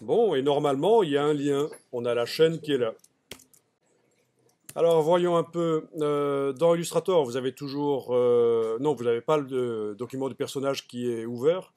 Bon, et normalement, il y a un lien. On a la chaîne qui est là. Alors voyons un peu. Euh, dans Illustrator, vous avez toujours... Euh, non, vous n'avez pas le euh, document du personnage qui est ouvert.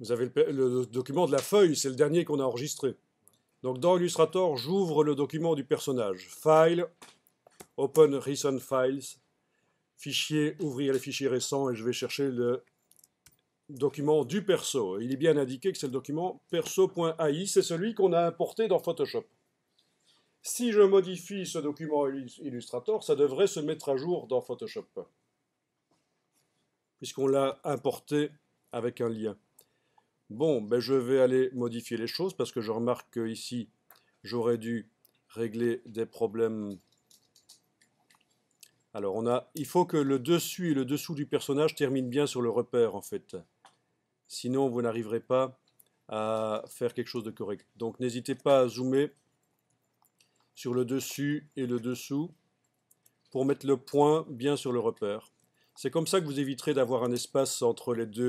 Vous avez le document de la feuille, c'est le dernier qu'on a enregistré. Donc dans Illustrator, j'ouvre le document du personnage. File, Open Recent Files, fichier, ouvrir les fichiers récents, et je vais chercher le document du perso. Il est bien indiqué que c'est le document perso.ai, c'est celui qu'on a importé dans Photoshop. Si je modifie ce document Illustrator, ça devrait se mettre à jour dans Photoshop, puisqu'on l'a importé avec un lien. Bon, ben je vais aller modifier les choses, parce que je remarque qu'ici, j'aurais dû régler des problèmes. Alors, on il faut que le dessus et le dessous du personnage terminent bien sur le repère, en fait. Sinon, vous n'arriverez pas à faire quelque chose de correct. Donc n'hésitez pas à zoomer sur le dessus et le dessous pour mettre le point bien sur le repère. C'est comme ça que vous éviterez d'avoir un espace entre les deux,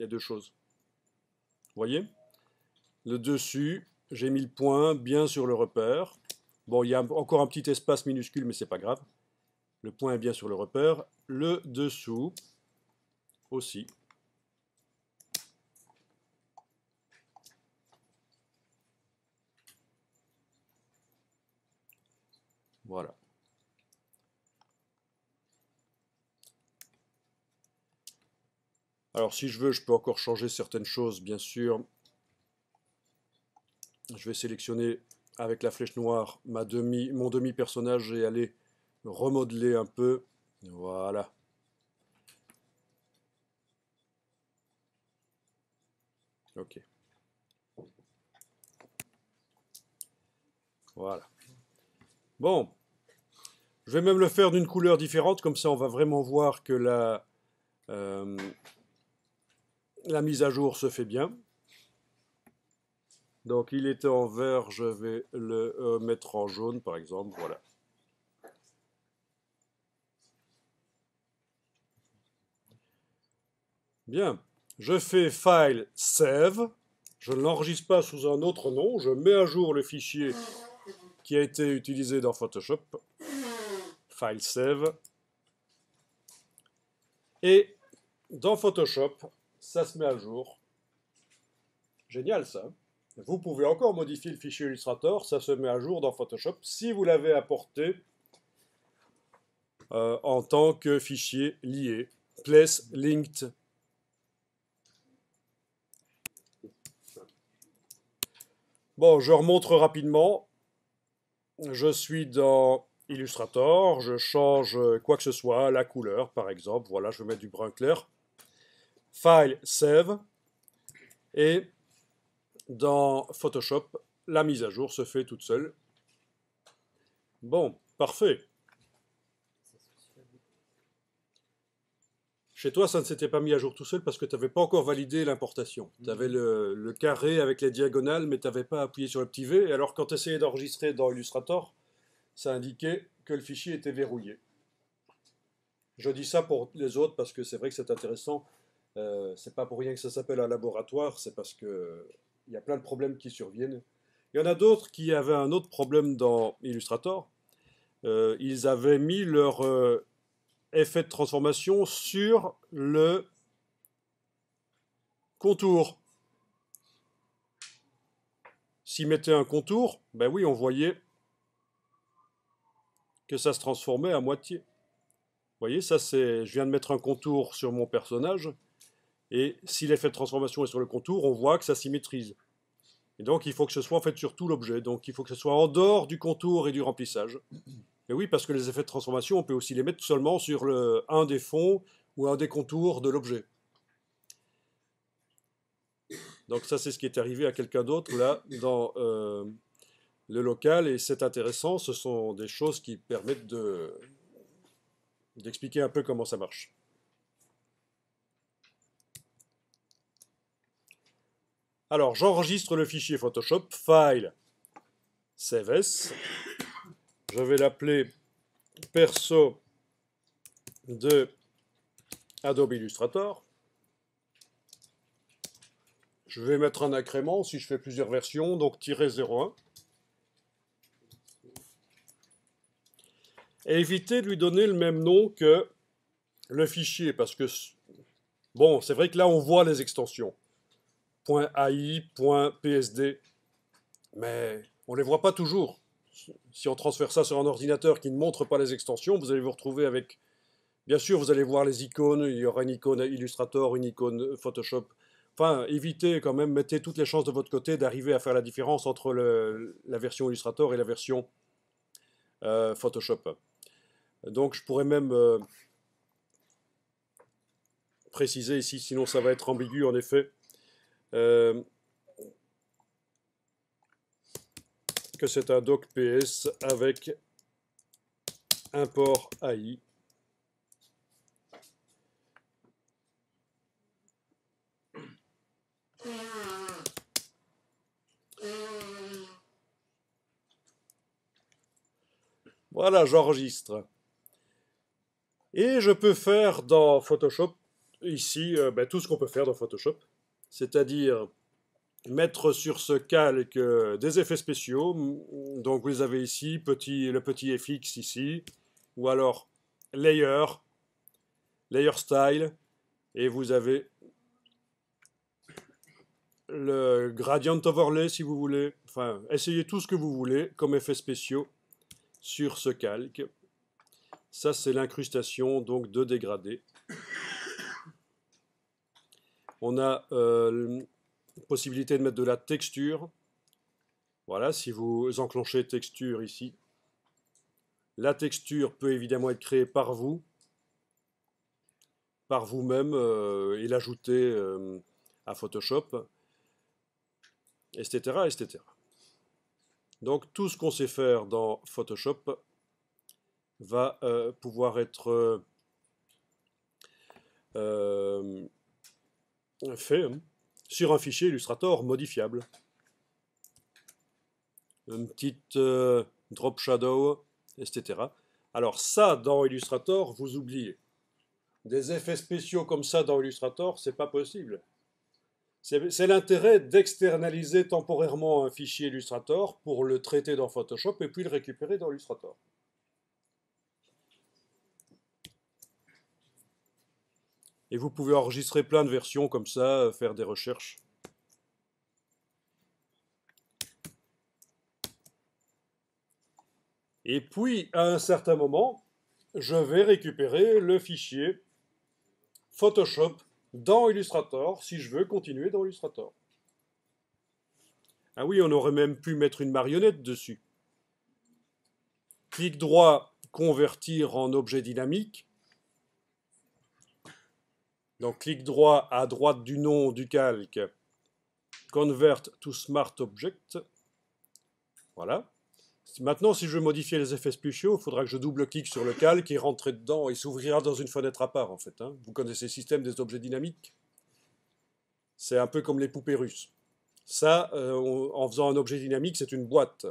euh, choses. Vous voyez Le dessus, j'ai mis le point bien sur le repère. Bon, il y a encore un petit espace minuscule, mais ce n'est pas grave. Le point est bien sur le repère. Le dessous aussi. Voilà. Alors si je veux, je peux encore changer certaines choses, bien sûr. Je vais sélectionner avec la flèche noire ma demi, mon demi-personnage et aller remodeler un peu. Voilà. Ok. Voilà. Bon, je vais même le faire d'une couleur différente, comme ça on va vraiment voir que la, euh, mise à jour se fait bien. Donc il était en vert, je vais le euh, mettre en jaune par exemple, voilà. Bien, je fais File Save, je ne l'enregistre pas sous un autre nom, je mets à jour le fichier qui a été utilisé dans Photoshop. File Save. Et dans Photoshop, ça se met à jour. Génial ça. Vous pouvez encore modifier le fichier Illustrator, ça se met à jour dans Photoshop si vous l'avez apporté euh, en tant que fichier lié, place linked. Bon, je remontre rapidement. Je suis dans Illustrator, je change euh, quoi que ce soit, la couleur par exemple, voilà, je vais mettre du brun clair. File, Save, et dans Photoshop, la mise à jour se fait toute seule. Bon, parfait. Chez toi, ça ne s'était pas mis à jour tout seul parce que tu n'avais pas encore validé l'importation. Mmh. Tu avais le, carré avec les diagonales, mais tu n'avais pas appuyé sur le petit V. Alors, quand tu essayais d'enregistrer dans Illustrator, ça indiquait que le fichier était verrouillé. Je dis ça pour les autres parce que c'est vrai que c'est intéressant. Ce euh, c'est pas pour rien que ça s'appelle un laboratoire, c'est parce que il y a plein de problèmes qui surviennent. Il y en a d'autres qui avaient un autre problème dans Illustrator. Euh, ils avaient mis leur euh, effet de transformation sur le contour. S'ils mettaient un contour, ben oui, on voyait que ça se transformait à moitié. Vous voyez, ça c'est, je viens de mettre un contour sur mon personnage, et si l'effet de transformation est sur le contour, on voit que ça s'y maîtrise. Et donc il faut que ce soit en fait sur tout l'objet, donc il faut que ce soit en dehors du contour et du remplissage. Et oui, parce que les effets de transformation, on peut aussi les mettre seulement sur un des fonds ou un des contours de l'objet. Donc ça, c'est ce qui est arrivé à quelqu'un d'autre là dans euh, le local, et c'est intéressant, ce sont des choses qui permettent de, d'expliquer un peu comment ça marche. Alors, j'enregistre le fichier Photoshop, File, Save Je vais l'appeler perso de Adobe Illustrator. Je vais mettre un incrément si je fais plusieurs versions, donc tirer 0,1. évitez de lui donner le même nom que le fichier, parce que, bon, c'est vrai que là, on voit les extensions. .ai, .psd, mais on ne les voit pas toujours. Si on transfère ça sur un ordinateur qui ne montre pas les extensions, vous allez vous retrouver avec... Bien sûr, vous allez voir les icônes, il y aura une icône Illustrator, une icône Photoshop. Enfin, évitez quand même, mettez toutes les chances de votre côté d'arriver à faire la différence entre la version Illustrator et la version euh, Photoshop. Donc je pourrais même euh, préciser ici, sinon ça va être ambigu en effet, euh, que c'est un doc PS avec un port AI. Voilà, j'enregistre. Et je peux faire dans Photoshop, ici, euh, ben, tout ce qu'on peut faire dans Photoshop, c'est-à-dire mettre sur ce calque euh, des effets spéciaux. Donc vous avez ici, le petit FX ici, ou alors Layer, Layer Style, et vous avez le gradient overlay si vous voulez. Enfin, essayez tout ce que vous voulez comme effets spéciaux sur ce calque. Ça, c'est l'incrustation donc de dégradé. On a euh, possibilité de mettre de la texture. Voilà, si vous enclenchez texture ici, la texture peut évidemment être créée par vous, par vous-même, euh, et l'ajouter euh, à Photoshop, etc., etc. Donc tout ce qu'on sait faire dans Photoshop, va euh, pouvoir être euh, euh, fait hein, sur un fichier Illustrator modifiable. Une petite drop shadow, etc. Alors ça, dans Illustrator, vous oubliez. Des effets spéciaux comme ça dans Illustrator, c'est pas possible. C'est l'intérêt d'externaliser temporairement un fichier Illustrator pour le traiter dans Photoshop et puis le récupérer dans Illustrator. Et vous pouvez enregistrer plein de versions comme ça, euh, faire des recherches. Et puis, à un certain moment, je vais récupérer le fichier Photoshop dans Illustrator, si je veux continuer dans Illustrator. Ah oui, on aurait même pu mettre une marionnette dessus. Clic droit, convertir en objet dynamique. Donc clic droit à droite du nom du calque, Convert to Smart Object. Voilà. Maintenant, si je veux modifier les effets spéciaux, il faudra que je double-clique sur le calque et rentrer dedans. Il s'ouvrira dans une fenêtre à part, en fait. Hein. Vous connaissez le système des objets dynamiques C'est un peu comme les poupées russes. Ça, euh, en faisant un objet dynamique, c'est une boîte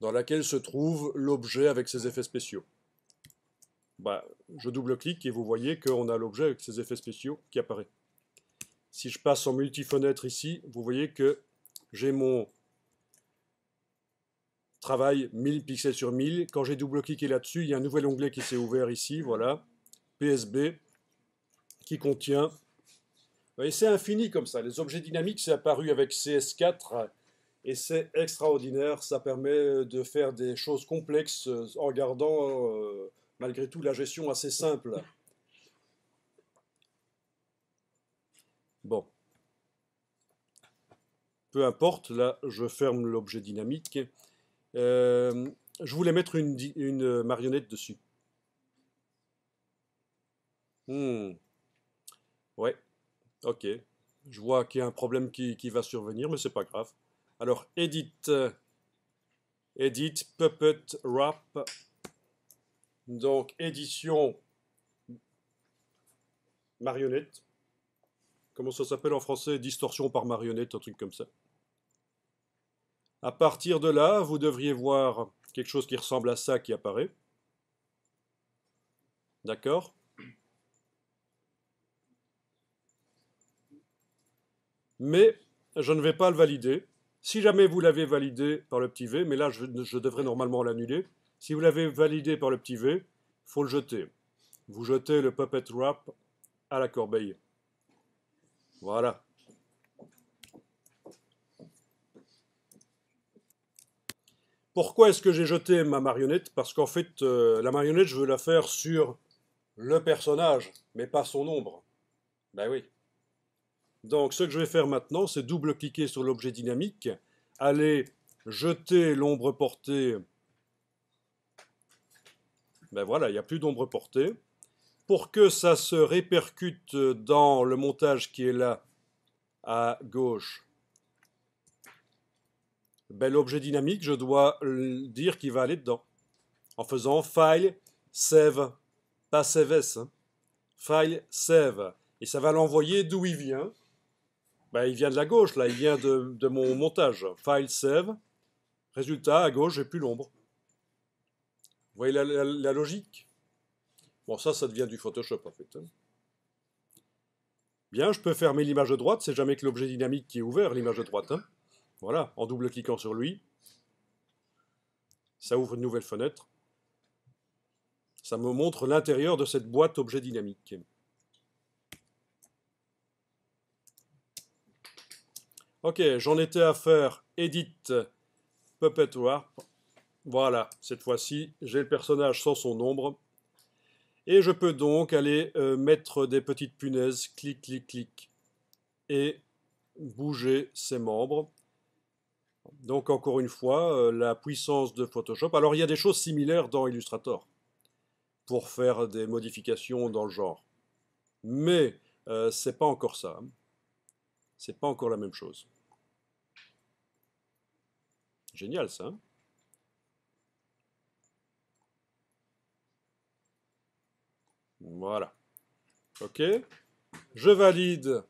dans laquelle se trouve l'objet avec ses effets spéciaux. Bah, je double-clique et vous voyez qu'on a l'objet avec ses effets spéciaux qui apparaît. Si je passe en multi-fenêtre ici, vous voyez que j'ai mon travail 1000 pixels sur 1000. Quand j'ai double-cliqué là-dessus, il y a un nouvel onglet qui s'est ouvert ici, voilà, PSB, qui contient... Et c'est infini comme ça. Les objets dynamiques, c'est apparu avec CS4 et c'est extraordinaire. Ça permet de faire des choses complexes en gardant... Euh, malgré tout la gestion assez simple. Bon. Peu importe, là je ferme l'objet dynamique. Euh, je voulais mettre une, marionnette dessus. Hmm. Ouais, ok. Je vois qu'il y a un problème qui, va survenir, mais c'est pas grave. Alors, edit, edit, puppet, wrap, donc, édition marionnette. Comment ça s'appelle en français Distorsion par marionnette, un truc comme ça. À partir de là, vous devriez voir quelque chose qui ressemble à ça qui apparaît. D'accord Mais je ne vais pas le valider. Si jamais vous l'avez validé par le petit V, mais là je devrais normalement l'annuler, si vous l'avez validé par le petit V, il faut le jeter. Vous jetez le puppet wrap à la corbeille. Voilà. Pourquoi est-ce que j'ai jeté ma marionnette Parce qu'en fait, euh, la marionnette, je veux la faire sur le personnage, mais pas son ombre. Ben oui. Donc, ce que je vais faire maintenant, c'est double-cliquer sur l'objet dynamique, aller jeter l'ombre portée ben voilà, il n'y a plus d'ombre portée. Pour que ça se répercute dans le montage qui est là à gauche, bel l'objet dynamique, je dois dire qu'il va aller dedans. En faisant file, save, pas Save hein. file, save. Et ça va l'envoyer d'où il vient. Ben, il vient de la gauche, là, il vient de, mon montage. File, save. Résultat, à gauche, j'ai plus l'ombre. Vous voyez la, logique Bon, ça, ça devient du Photoshop, en fait. Hein. Bien, je peux fermer l'image de droite, c'est jamais que l'objet dynamique qui est ouvert, l'image de droite. Hein. Voilà, en double-cliquant sur lui, ça ouvre une nouvelle fenêtre. Ça me montre l'intérieur de cette boîte objet dynamique. Ok, j'en étais à faire Edit Puppet Warp. Voilà, cette fois-ci, j'ai le personnage sans son ombre. Et je peux donc aller euh, mettre des petites punaises, clic, clic, clic, et bouger ses membres. Donc encore une fois, euh, la puissance de Photoshop. Alors il y a des choses similaires dans Illustrator pour faire des modifications dans le genre. Mais euh, ce n'est pas encore ça. Ce n'est pas encore la même chose. Génial ça. Hein Voilà. OK Je valide.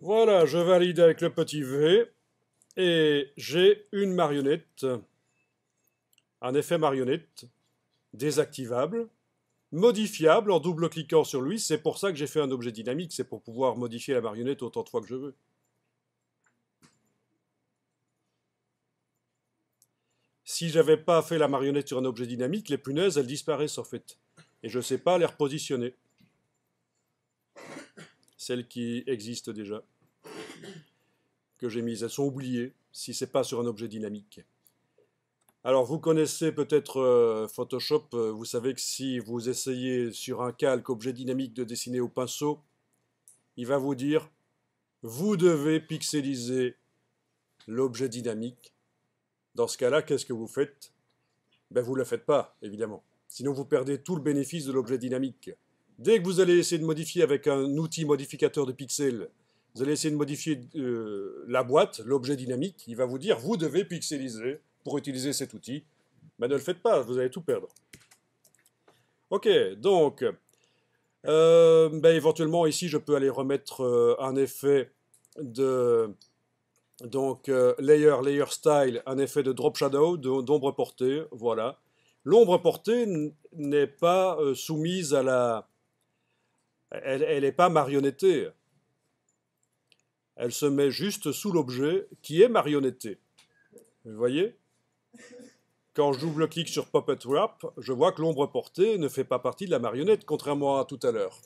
Voilà, je valide avec le petit V. Et j'ai une marionnette. Un effet marionnette. Désactivable. Modifiable en double-cliquant sur lui. C'est pour ça que j'ai fait un objet dynamique. C'est pour pouvoir modifier la marionnette autant de fois que je veux. si j'avais pas fait la marionnette sur un objet dynamique, les punaises, elles disparaissent en fait. Et je ne sais pas les repositionner. Celles qui existent déjà, que j'ai mises, elles sont oubliées si c'est pas sur un objet dynamique. Alors vous connaissez peut-être euh, Photoshop, euh, vous savez que si vous essayez sur un calque objet dynamique de dessiner au pinceau, il va vous dire vous devez pixeliser l'objet dynamique dans ce cas-là, qu'est-ce que vous faites ben, Vous ne le faites pas, évidemment. Sinon, vous perdez tout le bénéfice de l'objet dynamique. Dès que vous allez essayer de modifier avec un outil modificateur de pixels, vous allez essayer de modifier euh, la boîte, l'objet dynamique, il va vous dire, vous devez pixeliser pour utiliser cet outil. Ben, ne le faites pas, vous allez tout perdre. Ok, donc, euh, ben, éventuellement ici, je peux aller remettre euh, un effet de donc, euh, layer, layer style, un effet de drop shadow, d'ombre portée, voilà. L'ombre portée n'est pas euh, soumise à la... Elle n'est pas marionnettée. Elle se met juste sous l'objet qui est marionnetté. Vous voyez Quand je double clic sur Puppet Wrap, je vois que l'ombre portée ne fait pas partie de la marionnette, contrairement à tout à l'heure,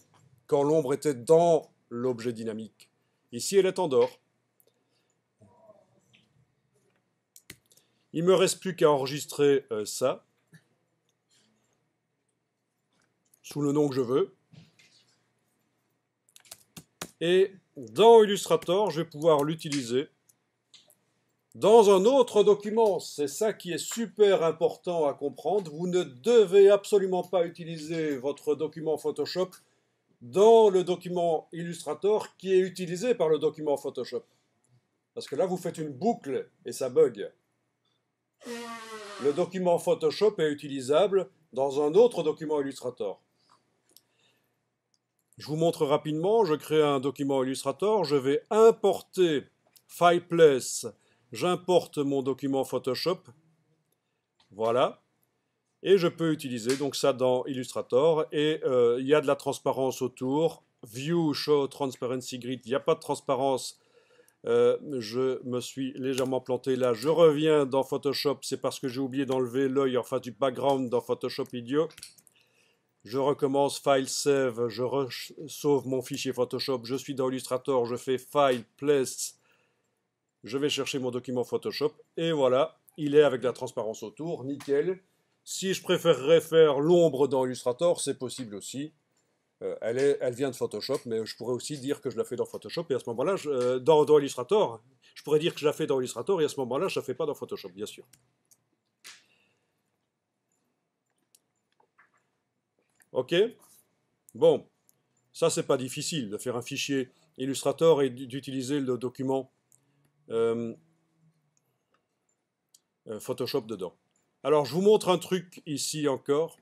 quand l'ombre était dans l'objet dynamique. Ici, elle est en dehors. Il me reste plus qu'à enregistrer euh, ça sous le nom que je veux. Et dans Illustrator, je vais pouvoir l'utiliser dans un autre document. C'est ça qui est super important à comprendre. Vous ne devez absolument pas utiliser votre document Photoshop dans le document Illustrator qui est utilisé par le document Photoshop. Parce que là, vous faites une boucle et ça bug. Le document Photoshop est utilisable dans un autre document Illustrator. Je vous montre rapidement, je crée un document Illustrator, je vais importer Fileplace, j'importe mon document Photoshop, voilà, et je peux utiliser donc ça dans Illustrator, et euh, il y a de la transparence autour, View, Show, Transparency Grid, il n'y a pas de transparence euh, je me suis légèrement planté là. Je reviens dans Photoshop. C'est parce que j'ai oublié d'enlever l'œil, enfin du background dans Photoshop idiot. Je recommence File Save. Je sauve mon fichier Photoshop. Je suis dans Illustrator. Je fais File Place. Je vais chercher mon document Photoshop. Et voilà, il est avec la transparence autour. Nickel. Si je préférerais faire l'ombre dans Illustrator, c'est possible aussi. Euh, elle, vient de Photoshop, mais je pourrais aussi dire que je la fais dans Photoshop, et à ce moment-là, euh, dans, Illustrator, je pourrais dire que je la fais dans Illustrator, et à ce moment-là, je ne la fais pas dans Photoshop, bien sûr. Ok Bon, ça, c'est pas difficile de faire un fichier Illustrator et d'utiliser le document euh, Photoshop dedans. Alors, je vous montre un truc ici encore.